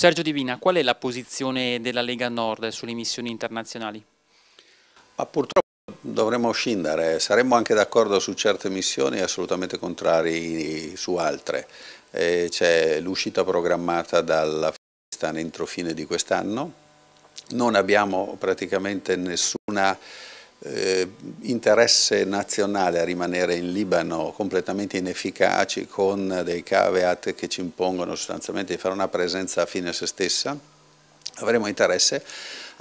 Sergio Divina, qual è la posizione della Lega Nord sulle missioni internazionali? Ma purtroppo dovremmo scindere, saremmo anche d'accordo su certe missioni e assolutamente contrari su altre. Eh, c'è l'uscita programmata dall'Afghanistan entro fine di quest'anno, non abbiamo praticamente nessuna eh, interesse nazionale a rimanere in Libano completamente inefficaci con dei caveat che ci impongono sostanzialmente di fare una presenza fine a se stessa, avremo interesse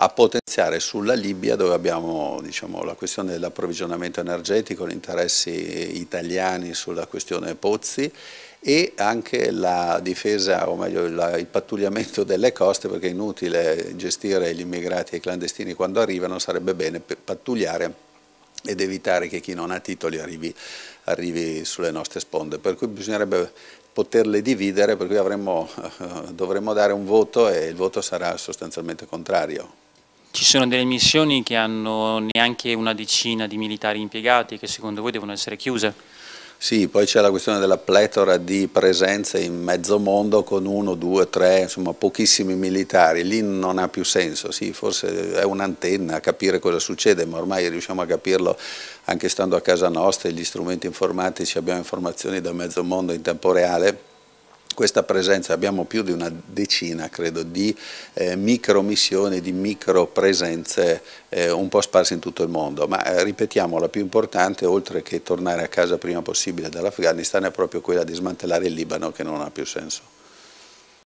a potenziare sulla Libia dove abbiamo diciamo, la questione dell'approvvigionamento energetico, gli interessi italiani sulla questione pozzi e anche la difesa, o meglio la, il pattugliamento delle coste, perché è inutile gestire gli immigrati e i clandestini quando arrivano, sarebbe bene pattugliare ed evitare che chi non ha titoli arrivi, arrivi sulle nostre sponde, per cui bisognerebbe poterle dividere, per cui avremmo, dovremmo dare un voto e il voto sarà sostanzialmente contrario. Ci sono delle missioni che hanno neanche una decina di militari impiegati che secondo voi devono essere chiuse? Sì, poi c'è la questione della pletora di presenze in mezzo mondo con uno, due, tre, insomma pochissimi militari, lì non ha più senso, sì, forse è un'antenna a capire cosa succede, ma ormai riusciamo a capirlo anche stando a casa nostra, gli strumenti informatici, abbiamo informazioni da mezzo mondo in tempo reale, questa presenza, abbiamo più di una decina credo di eh, missioni, di micropresenze eh, un po' sparse in tutto il mondo, ma eh, ripetiamo la più importante oltre che tornare a casa prima possibile dall'Afghanistan è proprio quella di smantellare il Libano che non ha più senso.